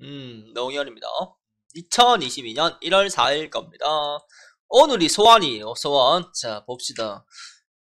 음, 노현입니다. 2022년 1월 4일 겁니다. 오늘이 소환이에요, 소환. 자, 봅시다.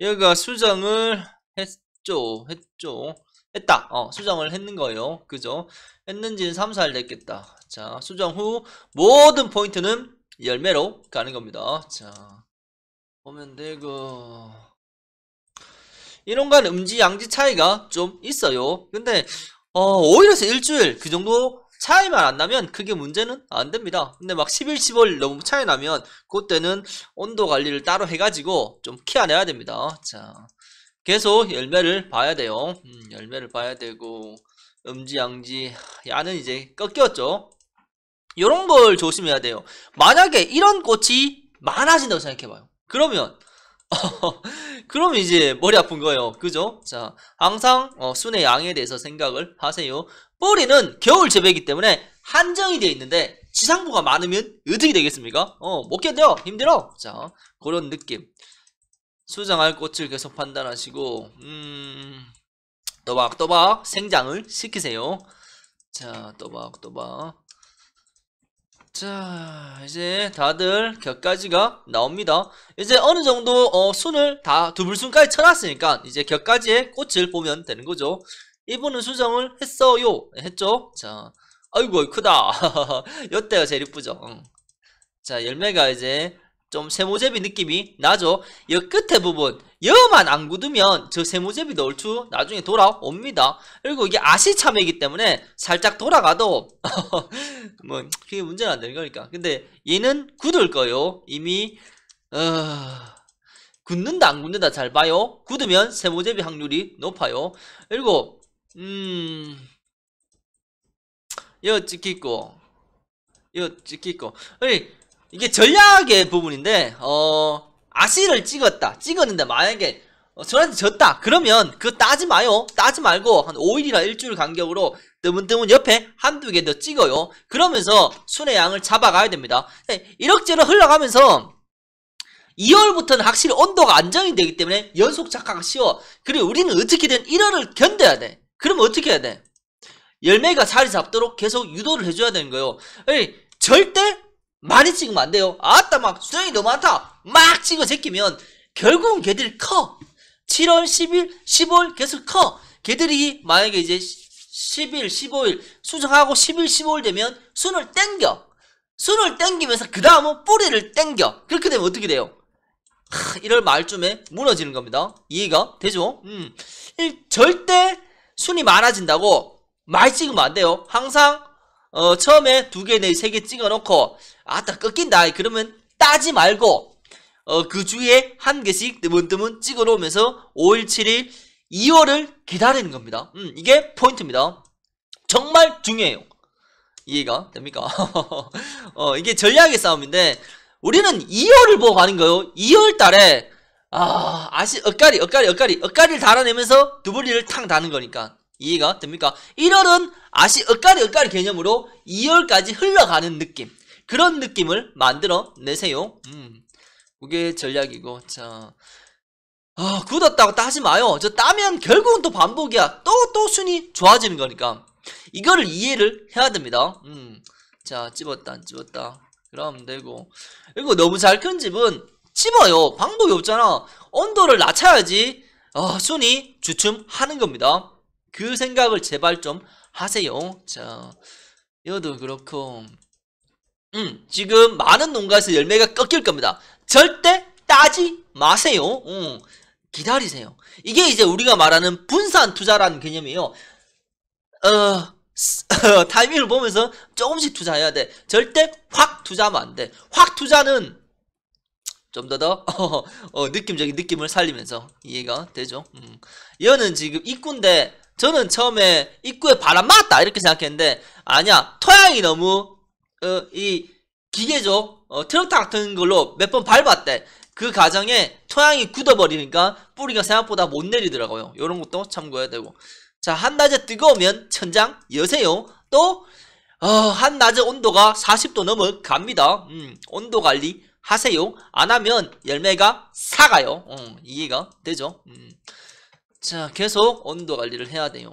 얘가 수정을 했죠, 했죠. 했다. 어, 수정을 했는 거예요. 그죠? 했는지는 3, 4일 됐겠다. 자, 수정 후 모든 포인트는 열매로 가는 겁니다. 자, 보면 되고. 이런간 음지 양지 차이가 좀 있어요. 근데, 어, 오히려 일주일 그 정도 차이만 안 나면 그게 문제는 안 됩니다. 근데 막 11, 15일 너무 차이 나면 그때는 온도 관리를 따로 해가지고 좀 키워내야 됩니다. 자, 계속 열매를 봐야 돼요. 음, 열매를 봐야 되고 음지, 양지, 야는 이제 꺾였죠. 이런 걸 조심해야 돼요. 만약에 이런 꽃이 많아진다고 생각해봐요. 그러면 그럼 이제 머리 아픈 거예요. 그죠? 자, 항상 어, 순의 양에 대해서 생각을 하세요. 뿌리는 겨울 재배이기 때문에 한정이 되어 있는데 지상부가 많으면 으득이 되겠습니까? 어, 못 견뎌. 힘들어. 자, 그런 느낌. 수정할 꽃을 계속 판단하시고 음... 또박또박 생장을 시키세요. 자, 또박또박 자 이제 다들 격가지가 나옵니다 이제 어느정도 어, 순을 다 두불순까지 쳐놨으니까 이제 격가지의 꽃을 보면 되는 거죠 이분은 수정을 했어요 했죠 자 아이고 크다 이때가 제일 이쁘죠 자 열매가 이제 좀 세모제비 느낌이 나죠 여 끝에 부분 여만 안 굳으면 저 세모제비도 얼추 나중에 돌아옵니다 그리고 이게 아시참이기 때문에 살짝 돌아가도 뭐 그게 문제는 안 되는 거니까 근데 얘는 굳을 거예요 이미 어... 굳는다 안 굳는다 잘 봐요 굳으면 세모제비 확률이 높아요 그리고 음... 이거 찍히고 이거 찍히고 아니 이게 전략의 부분인데 어 아시를 찍었다 찍었는데 만약에 어, 저한테 졌다 그러면 그거 따지 마요 따지 말고 한 5일이나 일주일 간격으로 뜨문뜨문 옆에 한두 개 더 찍어요 그러면서 순의 양을 잡아가야 됩니다 네, 이럭저럭 흘러가면서 2월부터는 확실히 온도가 안정이 되기 때문에 연속 착각 가 쉬워 그리고 우리는 어떻게든 1월을 견뎌야 돼 그럼 어떻게 해야 돼? 열매가 자리 잡도록 계속 유도를 해줘야 되는 거예요 절대 많이 찍으면 안 돼요. 아따 막 수정이 너무 많다. 막 찍어 제끼면 결국은 걔들이 커. 7월, 10일, 15일 계속 커. 걔들이 만약에 이제 10일, 15일 수정하고 10일, 15일 되면 순을 땡겨. 순을 땡기면서 그 다음은 뿌리를 땡겨. 그렇게 되면 어떻게 돼요? 하, 이럴 말쯤에 무너지는 겁니다. 이해가 되죠? 음. 절대 순이 많아진다고 말 찍으면 안 돼요. 항상 어, 처음에 두 개, 네, 세개 찍어놓고, 아따, 꺾인다. 그러면 따지 말고, 어, 그 주에 한 개씩 뜨문뜨문 찍어놓으면서 5일, 7일, 2월을 기다리는 겁니다. 음, 이게 포인트입니다. 정말 중요해요. 이해가 됩니까? 어, 이게 전략의 싸움인데, 우리는 2월을 보고 가는 거요. 2월 달에, 아, 아시, 엇갈이, 엇갈이, 엇갈이, 엇갈이를 달아내면서 두부리를탕 다는 거니까. 이해가 됩니까? 1월은 아시 엇가이엇가이 개념으로 2월까지 흘러가는 느낌 그런 느낌을 만들어 내세요 음, 그게 전략이고 자 아, 굳었다고 따지 마요 저 따면 결국은 또 반복이야 또또 또순이 좋아지는 거니까 이거를 이해를 해야 됩니다 음, 자 집었다 안 집었다 그럼 되고 그리고 너무 잘 큰 집은 집어요 방법이 없잖아 온도를 낮춰야지 어, 순이 주춤하는 겁니다 그 생각을 제발 좀 하세요. 자, 이것도 그렇고 음, 지금 많은 농가에서 열매가 꺾일 겁니다. 절대 따지 마세요. 음, 기다리세요. 이게 이제 우리가 말하는 분산 투자라는 개념이에요. 어, 어 타이밍을 보면서 조금씩 투자해야 돼. 절대 확 투자하면 안 돼. 확 투자는 좀 더더 어, 어, 느낌적인 느낌을 살리면서 이해가 되죠. 음. 얘는 지금 입군데 저는 처음에 입구에 바람 맞다 았 이렇게 생각했는데 아니야 토양이 너무 어, 이 기계죠 어, 트럭터 같은 걸로 몇 번 밟았대 그 과정에 토양이 굳어버리니까 뿌리가 생각보다 못 내리더라고요 이런 것도 참고해야 되고 자 한낮에 뜨거우면 천장 여세요 또 어, 한낮에 온도가 40도 넘어갑니다 음, 온도 관리 하세요 안하면 열매가 사가요 어, 음, 이해가 되죠 음. 자 계속 온도 관리를 해야 돼요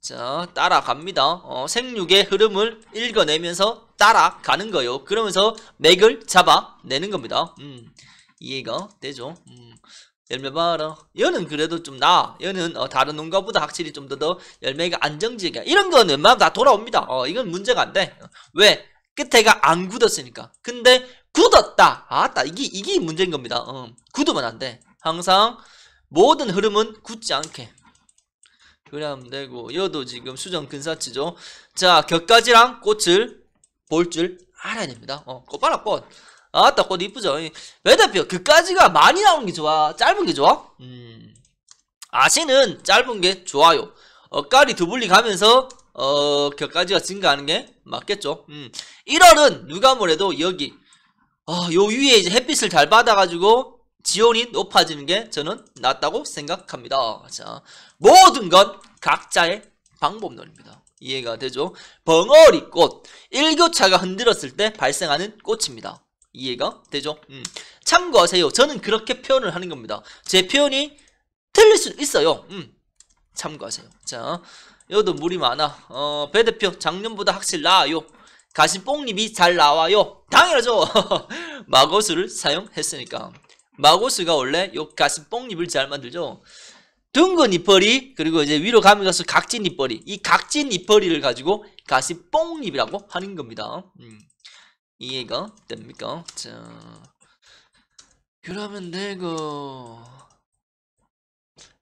자 따라갑니다 어, 생육의 흐름을 읽어내면서 따라가는 거예요 그러면서 맥을 잡아내는 겁니다 음, 이해가 되죠 음, 열매 봐라 얘는 그래도 좀 나아 얘는 어, 다른 농가보다 확실히 좀 더 더 열매가 안정적이야 이런 건 웬만하면 다 돌아옵니다 어, 이건 문제가 안돼 왜? 끝에가 안 굳었으니까 근데 굳었다 아따 이게 이게 문제인 겁니다 어, 굳으면 안돼 항상 모든 흐름은 굳지 않게 그럼 되고 여도 지금 수정 근사치죠 자 격가지랑 꽃을 볼 줄 알아야 됩니다 어, 꽃봐라 꽃 아따 꽃 이쁘죠 왜냐면 그까지가 많이 나오는 게 좋아 짧은 게 좋아 음. 아시는 짧은 게 좋아요 어까리 두블리 가면서 어 격가지가 증가하는 게 맞겠죠 음. 1월은 누가 뭐래도 여기 어, 요 위에 이제 햇빛을 잘 받아가지고 지원이 높아지는 게 저는 낫다고 생각합니다. 자, 모든 건 각자의 방법론입니다. 이해가 되죠? 벙어리 꽃, 1교차가 흔들었을 때 발생하는 꽃입니다. 이해가 되죠? 음. 참고하세요. 저는 그렇게 표현을 하는 겁니다. 제 표현이 틀릴 수 있어요. 음. 참고하세요. 자, 여도 물이 많아. 어, 배 대표, 작년보다 확실히 나아요. 가시뽕잎이 잘 나와요. 당연하죠. 마거수를 사용했으니까. 마고스가 원래 요 가슴 뽕잎을 잘 만들죠. 둥근 잎벌이 그리고 이제 위로 가면 가서 각진 잎벌이 이 각진 잎벌이를 가지고 가슴 뽕잎이라고 하는 겁니다. 음. 이해가 됩니까? 자, 그러면 내가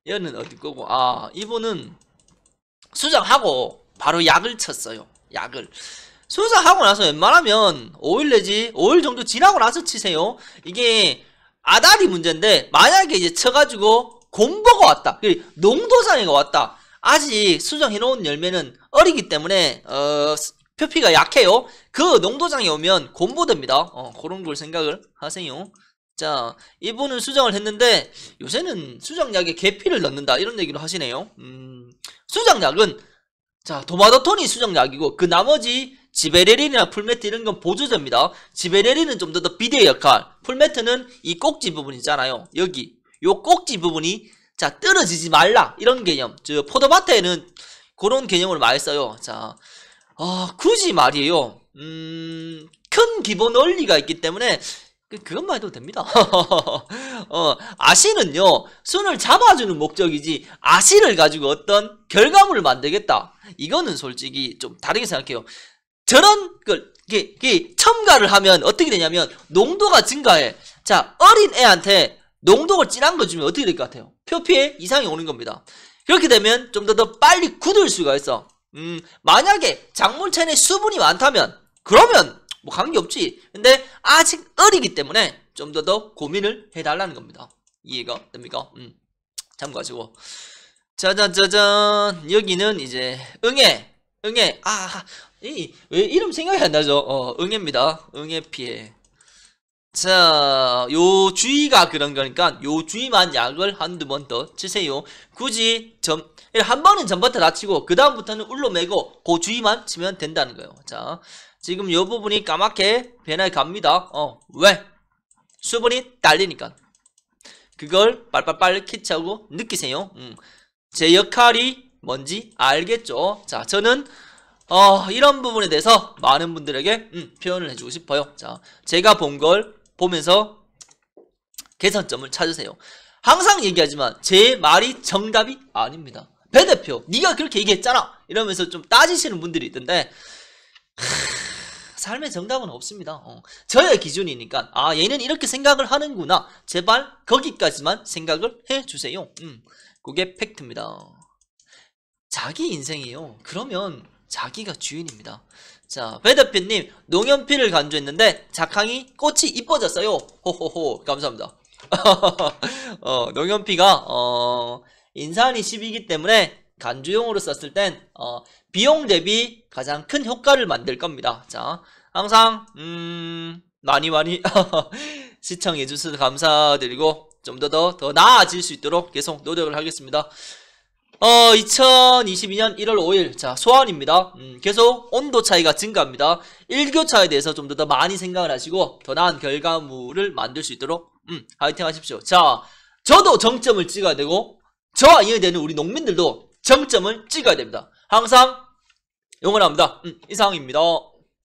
얘는 어디 거고 아 이분은 수정하고 바로 약을 쳤어요. 약을 수정하고 나서 웬만하면 5일 내지 5일 정도 지나고 나서 치세요. 이게 아다리 문제인데 만약에 이제 쳐가지고 곰보가 왔다 그 농도장이가 왔다 아직 수정해놓은 열매는 어리기 때문에 어, 표피가 약해요 그농도장이 오면 곰보됩니다 어, 그런 걸 생각을 하세요 자 이분은 수정을 했는데 요새는 수정약에 계피를 넣는다 이런 얘기를 하시네요 음, 수정약은 자 도마도톤이 수정약이고 그 나머지 지베레린이나 풀매트 이런 건 보조제입니다. 지베레린은 좀더더 비대의 역할, 풀매트는 이 꼭지 부분 있잖아요. 여기 요 꼭지 부분이 자 떨어지지 말라 이런 개념. 저 포도밭에는 그런 개념을 많이 써요. 자, 아, 굳이 말이에요. 음, 큰 기본 원리가 있기 때문에 그, 그것만 해도 됩니다. 어, 아시는요, 순을 잡아주는 목적이지, 아시를 가지고 어떤 결과물을 만들겠다. 이거는 솔직히 좀 다르게 생각해요. 저런 걸 이게, 이게 첨가를 하면 어떻게 되냐면 농도가 증가해. 자 어린 애한테 농도를 진한 거 주면 어떻게 될 것 같아요? 표피에 이상이 오는 겁니다. 그렇게 되면 좀 더 더 빨리 굳을 수가 있어. 음, 만약에 작물체내 수분이 많다면 그러면 뭐 관계없지. 근데 아직 어리기 때문에 좀 더 더 고민을 해달라는 겁니다. 이해가 됩니까? 음, 참고하시고. 짜잔짜잔 여기는 이제 응애 응애 아이 왜 이름 생각이 안 나죠 어 응애입니다 응애 피해 자, 요 주의가 그런 거니까 요 주의만 약을 한두 번 더 치세요. 굳이 점, 한 번은 전부터 다치고 그 다음부터는 울로 매고 그 주의만 치면 된다는 거예요. 자, 지금 요 부분이 까맣게 변해 갑니다. 어, 왜? 수분이 딸리니까. 그걸 빨빨빨 캐치하고 느끼세요. 음. 제 역할이 뭔지 알겠죠? 자, 저는 어, 이런 부분에 대해서 많은 분들에게 음, 표현을 해주고 싶어요. 자, 제가 본 걸 보면서 개선점을 찾으세요. 항상 얘기하지만 제 말이 정답이 아닙니다. 배 대표, 네가 그렇게 얘기했잖아. 이러면서 좀 따지시는 분들이 있던데 하, 삶의 정답은 없습니다. 어, 저의 기준이니까 아 얘는 이렇게 생각을 하는구나. 제발 거기까지만 생각을 해주세요. 음, 그게 팩트입니다. 자기 인생이에요. 그러면 자기가 주인입니다. 자, 배대표님 농연필을 간주했는데 작황이 꽃이 이뻐졌어요. 호호호 감사합니다. 어, 농연피가 어, 인산이 10이기 때문에 간주용으로 썼을 땐 어, 비용 대비 가장 큰 효과를 만들 겁니다. 자, 항상 음, 많이 많이 시청해 주셔서 감사드리고 좀 더 더 더 나아질 수 있도록 계속 노력을 하겠습니다. 어, 2022년 1월 5일 자 소환입니다. 음, 계속 온도 차이가 증가합니다. 일교차에 대해서 좀 더 많이 생각을 하시고 더 나은 결과물을 만들 수 있도록 음, 화이팅 하십시오. 자 저도 정점을 찍어야 되고 저와 이해되는 우리 농민들도 정점을 찍어야 됩니다. 항상 응원합니다. 음, 이상입니다.